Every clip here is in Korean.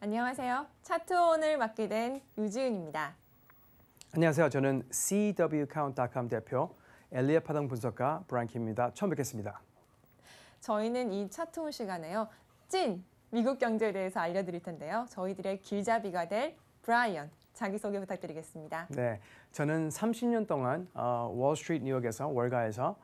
안녕하세요. 차트온을 맡게 된 유지은입니다. 안녕하세요. 저는 CWCount.com 대표 엘리엇 파동 분석가 브라인 입니다 처음 뵙겠습니다. 저희는 이 차트온 시간에요. 찐 미국 경제에 대해서 알려드릴 텐데요. 저희들의 길잡이가 될 브라이언 자기소개 부탁드리겠습니다. 네, 저는 30년 동안 어, 월스트리트 뉴욕에서 월가에서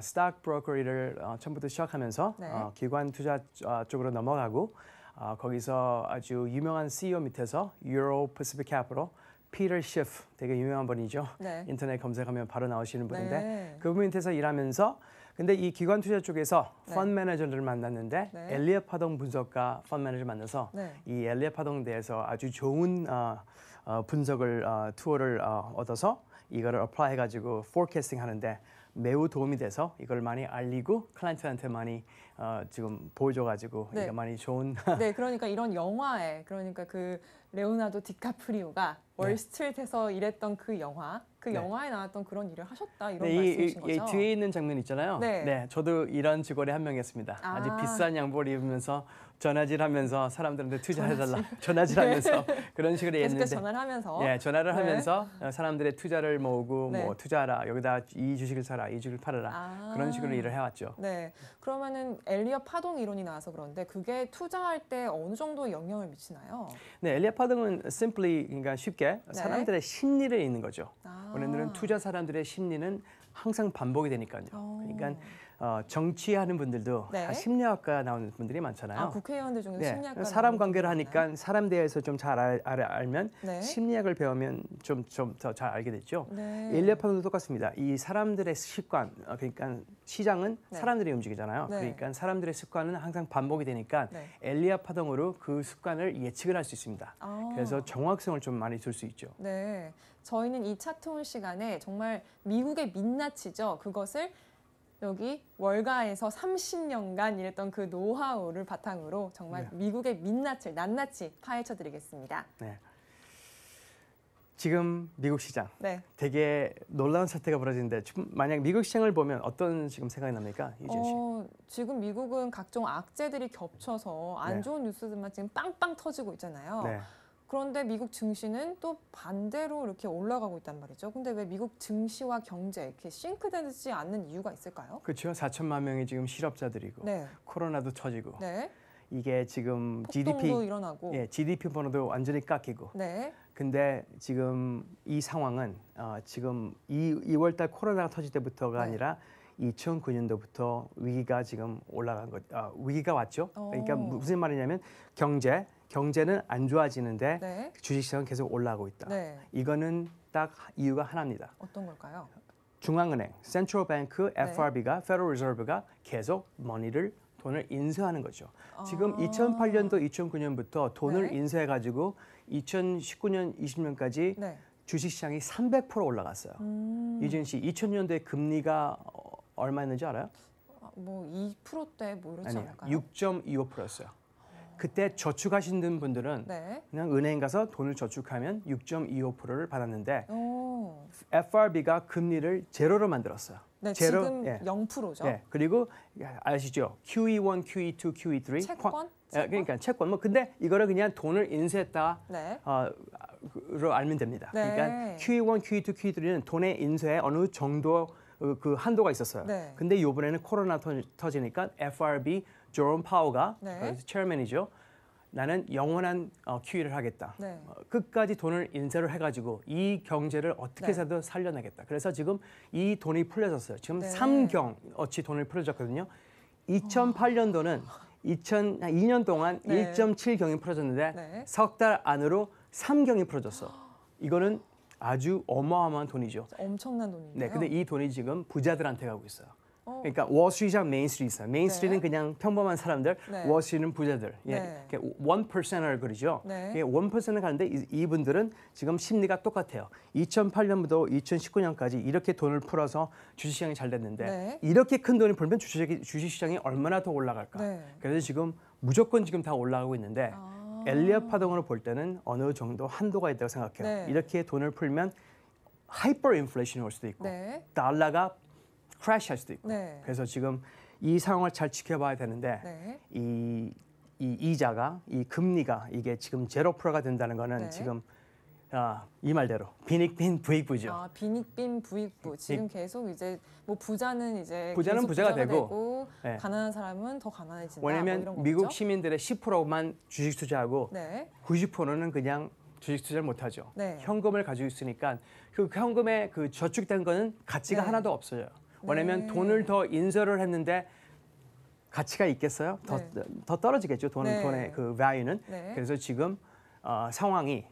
스탁 어, 브로커리를 어, 처음부터 시작하면서 네. 어, 기관 투자 어, 쪽으로 넘어가고 어, 거기서 아주 유명한 CEO 밑에서 Euro Pacific Capital 피터 시프 되게 유명한 분이죠. 네. 인터넷 검색하면 바로 나오시는 네. 분인데 네. 그 그분 밑에서 일하면서 근데 이 기관 투자 쪽에서 네. 펀매니저을 만났는데 네. 엘리엇 파동 분석가 펀 매니저 만나서 네. 이 엘리엇 파동 대해서 아주 좋은 어, 어, 분석을 어, 투어를 어, 얻어서 이거를 어플라이 해가지고 포캐스팅 하는데 매우 도움이 돼서 이걸 많이 알리고 클라이언트한테 많이 어, 지금 보여줘가지고 네. 이게 많이 좋은. 네, 그러니까 이런 영화에 그러니까 그 레오나도 디카프리오가 월스트리트에서 네. 일했던 그 영화, 그 네. 영화에 나왔던 그런 일을 하셨다 이런 네, 말씀이신 이, 거죠? 이 뒤에 있는 장면 있잖아요. 네. 네 저도 이런 직원의 한 명이었습니다. 아. 주 비싼 양복을 입으면서 전화질하면서 사람들한테 투자해달라 전화질하면서 네. 그런 식으로 했는데 전화를 하면서 예, 전화를 네. 하면서 어, 사람들의 투자를 모으고 뭐 투자하라 여기다 이 주식을 사라 이 주식을 팔아라 아. 그런 식으로 일을 해왔죠. 네, 그러면은 엘리어 파동 이론이 나와서 그런데 그게 투자할 때 어느 정도 영향을 미치나요? 네, 엘리어 백파동은 simply 그러니까 쉽게 네. 사람들의 심리를 읽는 거죠. 아. 원래들은 투자 사람들의 심리는 항상 반복이 되니까요. 오. 어. 그러니까 어, 정치하는 분들도 네. 다 아, 심리학과 나오는 분들이 많잖아요. 아, 국회의원들 중에 네. 심리학과 사람 관계를 하니까 사람 대해서 좀 잘 알면 네. 심리학을 배우면 좀 좀 더 잘 알게 됐죠. 네. 인력판도 똑같습니다. 이 사람들의 습관 어, 그러니까 시장은 네. 사람들이 움직이잖아요. 네. 그러니까 사람들의 습관은 항상 반복이 되니까 네. 엘리야 파동으로 그 습관을 예측을 할 수 있습니다. 아. 그래서 정확성을 좀 많이 줄 수 있죠. 네. 저희는 이 차트온 시간에 정말 미국의 민낯이죠. 그것을 여기 월가에서 30년간 일했던 그 노하우를 바탕으로 정말 네. 미국의 민낯을 낱낱이 파헤쳐 드리겠습니다. 네. 지금 미국 시장 네. 되게 놀라운 사태가 벌어지는데 만약 미국 시장을 보면 어떤 지금 생각이 납니까 이준 씨? 어, 지금 미국은 각종 악재들이 겹쳐서 안 네. 좋은 네. 뉴스들만 지금 빵빵 터지고 있잖아요. 네. 그런데 미국 증시는 또 반대로 이렇게 올라가고 있단 말이죠. 근데 왜 미국 증시와 경제 이렇게 싱크되지 않는 이유가 있을까요? 그렇죠. 4천만 명이 지금 실업자들이고 네. 코로나도 쳐지고 네. 이게 지금 GDP 일어나고. 예, GDP 번호도 완전히 깎이고. 네. 근데 지금 이 상황은 어, 지금 이 2월 달 코로나가 터질 때부터가 네. 아니라 2009년도부터 위기가 지금 올라간 것 어, 위기가 왔죠. 오. 그러니까 어. 무슨 말이냐면 경제 경제는 안 좋아지는데 네. 주식시장은 계속 올라가고 있다. 네. 이거는 딱 이유가 하나입니다. 어떤 걸까요? 중앙은행, 센트럴 뱅크, FRB가, 페더럴 리저브가 계속 머니를 돈을 인쇄하는 거죠. 아 지금 2008년도 2009년부터 돈을 네. 인쇄해 가지고 2019년 20년까지 네. 주식시장이 300% 올라갔어요. 음. 이준 씨, 2000년도에 금리가 얼마였는지 알아요? 아, 뭐 2%대 뭐 이렇지 아니, 않을까요? 6.25%였어요. 그때 저축하시는 분들은 네. 그냥 은행 가서 돈을 저축하면 6.25%를 받았는데 오. FRB가 금리를 제로로 만들었어요. 네, 제로, 지금 예. 0%죠. 예. 그리고 아시죠? QE1, QE2, QE3 채권? 예, 채권? 그러니까 채권. 뭐 근데 이거를 그냥 돈을 인쇄했다. 네. 어,로 알면 됩니다. 네. 그러니까 QE1, QE2, QE3는 돈의 인쇄 에 어느 정도 어, 그 한도가 있었어요. 네. 근데 이번에는 코로나 터지니까 FRB 조런 파워가 체어맨이죠. 나는 영원한 어, QE를 하겠다. 네. 어, 끝까지 돈을 인쇄를 해가지고 이 경제를 어떻게 해서도 네. 살려내겠다. 그래서 지금 이 돈이 풀려졌어요. 지금 3경 어치 돈을 풀어졌거든요. 2008년도는 2002년 동안 네. 1.7경이 풀어졌는데 네. 석달 안으로 3경이 풀어졌어. 이거는 아주 어마어마한 돈이죠. 엄청난 돈이네 네, 근데 이 돈이 지금 부자들한테 가고 있어요. 어. 그러니까 월스트리트와 메인스트리트. 메인스트리트는 네. 그냥 평범한 사람들, 네. 월스트리트는 부자들. 예, 네. 네. 예. 원퍼센을 그러죠. 네. 예, 원퍼센을 가는데 이, 분들은 지금 심리가 똑같아요. 2008년부터 2019년까지 이렇게 돈을 풀어서 주식시장이 잘 됐는데 네. 이렇게 큰 돈이 벌면 주식, 주식시장이 얼마나 더 올라갈까. 네. 그래서 지금 무조건 지금 다 올라가고 있는데 아. 엘리어 파동으로 볼 때는 어느 정도 한도가 있다고 생각해요. 네. 이렇게 돈을 풀면 하이퍼 인플레이션이 올 수도 있고 네. 달러가 크래시할 수도 있고 네. 그래서 지금 이 상황을 잘 지켜봐야 되는데 네. 이, 이 이자가 이 금리가 이게 지금 제로 프로가 된다는 거는 네. 지금 아, 이 말대로 비익빈 부익부죠. 아, 빈익빈 부익부. 지금 계속 이제 뭐 부자는 이제 부자는 부자가, 부자가 되고, 되고 네. 가난한 사람은 더 가난해진다. 뭐 왜냐면 뭐 미국 거겠죠? 시민들의 10%만 주식 투자하고 네. 90%는 그냥 주식 투자를 못 하죠. 네. 현금을 가지고 있으니까 그, 그 현금에 그 저축된 거는 가치가 네. 하나도 없어요. 네. 왜냐면 돈을 더 인쇄를 했는데 가치가 있겠어요? 더, 네. 더 떨어지겠죠. 돈은 돈의 그 value는. 그래서 지금 어, 상황이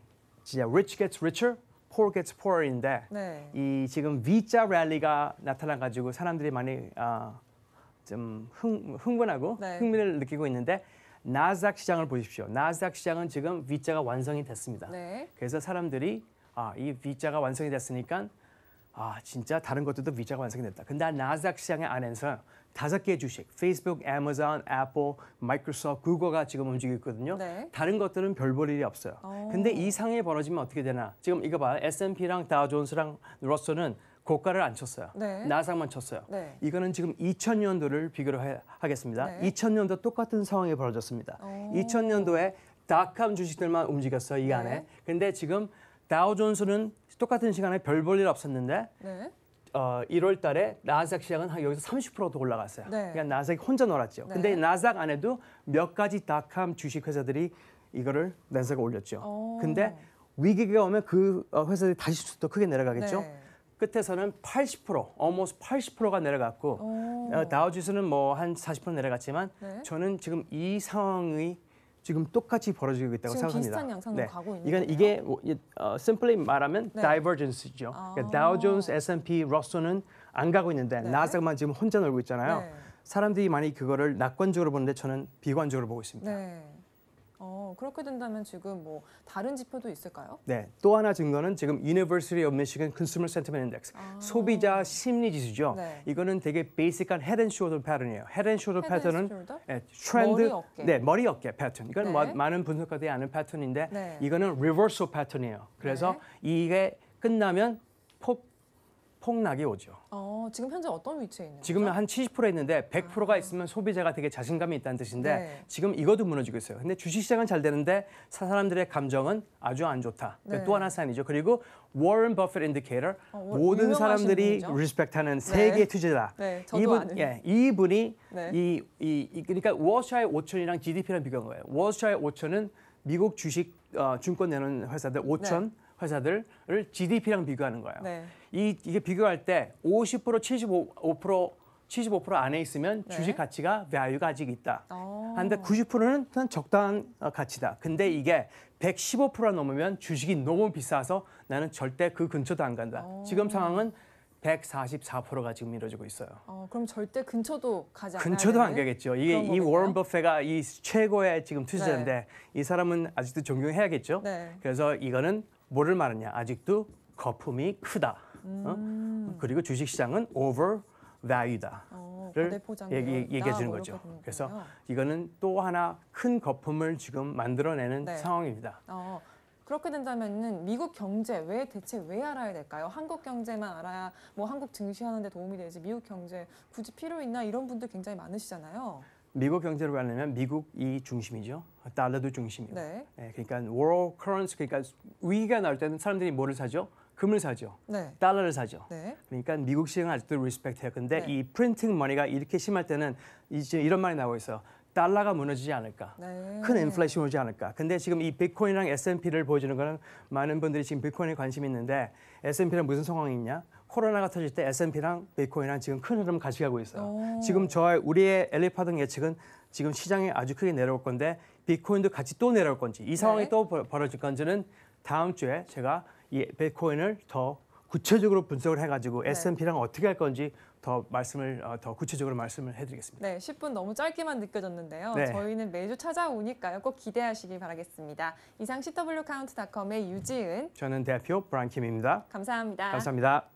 진짜 rich gets richer, poor gets poorer인데 네. 이 지금 V자 랠리가 나타나가지고 사람들이 많이 아좀 흥, 흥분하고 네. 흥미를 느끼고 있는데 나스닥 시장을 보십시오. 나스닥 시장은 지금 V자가 완성이 됐습니다. 네. 그래서 사람들이 아, 이 V자가 완성이 됐으니까 아, 진짜 다른 것들도 V자가 완성이 됐다. 근데 아, 나스닥 시장의 안에서 다섯 개 주식, 페이스북, 아마존, 애플, 마이크로소프트, 구글가 지금 움직이고 있거든요. 네. 다른 것들은 별볼 일이 없어요. 오. 어. 근데 이 상황이 벌어지면 어떻게 되나? 지금 이거 봐요. S&P랑 다우존스랑 러스는 고가를 안 쳤어요. 네. 나상만 쳤어요. 네. 이거는 지금 2000년도를 비교를 해, 하겠습니다. 네. 2000년도 똑같은 상황이 벌어졌습니다. 오. 어. 2000년도에 닷컴 주식들만 움직였어요, 이 안에. 네. 근데 지금 다우존스는 똑같은 시간에 별볼일 없었는데 네. 어, 1월 달에 나스닥 시장은 여기서 30%더 올라갔어요. 네. 그냥 그러니까 나스닥이 혼자 놀았죠. 네. 근데 나스닥 안에도 몇 가지 닷컴 주식회사들이 이거를 나스닥 올렸죠. 오. 어. 근데 위기가 오면 그 어, 회사들이 다시 또 크게 내려가겠죠. 네. 끝에서는 80%, almost 80%가 내려갔고 어, 어 다우지수는 뭐 한 40% 내려갔지만 네. 저는 지금 이 상황의 지금 똑같이 벌어지고 있다고 지금 생각합니다. 비슷한 양상으로 네. 가고 있는 이건 이게 뭐, 어, simply 말하면 네. divergence죠. 그러니까 아. 그러니까 Dow Jones, S&P, 루소는 안 가고 있는데 네. 나스닥만 지금 혼자 놀고 있잖아요. 네. 사람들이 많이 그거를 낙관적으로 보는데 저는 비관적으로 보고 있습니다. 네. 어, 그렇게 된다면 지금 뭐 다른 지표도 있을까요? 네, 또 하나 증거는 지금 University of Michigan Consumer Sentiment Index 아. 소비자 심리 지수죠. 네. 이거는 되게 베이직한 헤드 앤 숄더 패턴이에요. 헤드 앤 숄더 헤드 패턴은 숄 네, 트렌드 머리, 어깨. 네, 머리 어깨 패턴. 이건 뭐 네. 마, 많은 분석가들이 아는 패턴인데 네. 이거는 r r e e v 리버서 패턴이에요. 그래서 네. 이게 끝나면 폭락이 오죠. 어, 지금 현재 어떤 위치에 있는 지금은 한70% 있는데 100%가 아. 있으면 소비자가 되게 자신감이 있다는 뜻인데 네. 지금 이것도 무너지고 있어요. 근데 주식시장은 잘 되는데 사- 람들의 감정은 아주 안 좋다. 네. 또 하나 사인이죠. 그리고 워런 버핏 인디케이터 모든 사람들이 리스펙트하는 세계의 투자다. 네, 저도 아는. 예, 이분이 네. 이, 이, 이 그러니까 워셔의 5천이랑 GDP랑 비교한 거예요. 워셔의 5천은 미국 주식 어, 증권 내는 회사들 5천 회사들을 GDP랑 비교하는 거예요. 네. 이, 이게 비교할 때 50%, 75%, 75% 안에 있으면 네. 주식 가치가 value가 아직 있다. 한데 90%는 그냥 적당한 어, 가치다. 근데 이게 115%가 넘으면 주식이 너무 비싸서 나는 절대 그 근처도 안 간다. 오. 어. 지금 상황은 144%가 지금 이루어지고 있어요. 어, 그럼 절대 근처도 가지 않아요. 근처도 안 가겠죠. 이게 이 워런 버페가 이 최고의 지금 투자자인데 네. 이 사람은 아직도 존경해야겠죠. 네. 그래서 이거는 뭐를 말하냐? 아직도 거품이 크다. 어? 음. 그리고 주식시장은 overvalue다. 어, 를 얘기, 얘기해 주는 뭐 거죠. 거군요. 그래서 이거는 또 하나 큰 거품을 지금 만들어내는 네. 상황입니다. 어, 그렇게 된다면은 미국 경제 왜 대체 왜 알아야 될까요? 한국 경제만 알아야 뭐 한국 증시하는데 도움이 되지 미국 경제 굳이 필요 있나 이런 분들 굉장히 많으시잖아요. 미국 경제로 가려면 미국이 중심이죠. 달러도 중심이고. 네. 네, 그러니까 world currency 그러니까 위기가 나올 때는 사람들이 뭐를 사죠? 금을 사죠. 네. 달러를 사죠. 네. 그러니까 미국 시장은 아직도 리스펙트해요. 근데 네. 이 프린팅 머니가 이렇게 심할 때는 이제 이런 말이 나오고 있어요. 달러가 무너지지 않을까, 네. 큰 인플레이션이 오지 않을까. 근데 지금 이 비트코인이랑 S&P를 보여주는 거는 많은 분들이 지금 비트코인에 관심이 있는데 S&P랑 무슨 상황이 있냐? 코로나가 터질 때 S&P랑 비트코인이랑 지금 큰 흐름 을 같이 가고 있어요. 오. 지금 저의 우리의 엘리파등 예측은 지금 시장이 아주 크게 내려올 건데 비트코인도 같이 또 내려올 건지 이 상황이 네. 또 벌어질 건지는 다음 주에 제가 이 비트코인을 더 구체적으로 분석을 해가지고 네. S&P랑 어떻게 할 건지 더 말씀을 어, 더 구체적으로 말씀을 해드리겠습니다. 네, 10분 너무 짧게만 느껴졌는데요. 네. 저희는 매주 찾아오니까요. 꼭 기대하시길 바라겠습니다. 이상 CW카운트닷컴의 유지은 저는 대표 브랑킴입니다. 감사합니다. 감사합니다.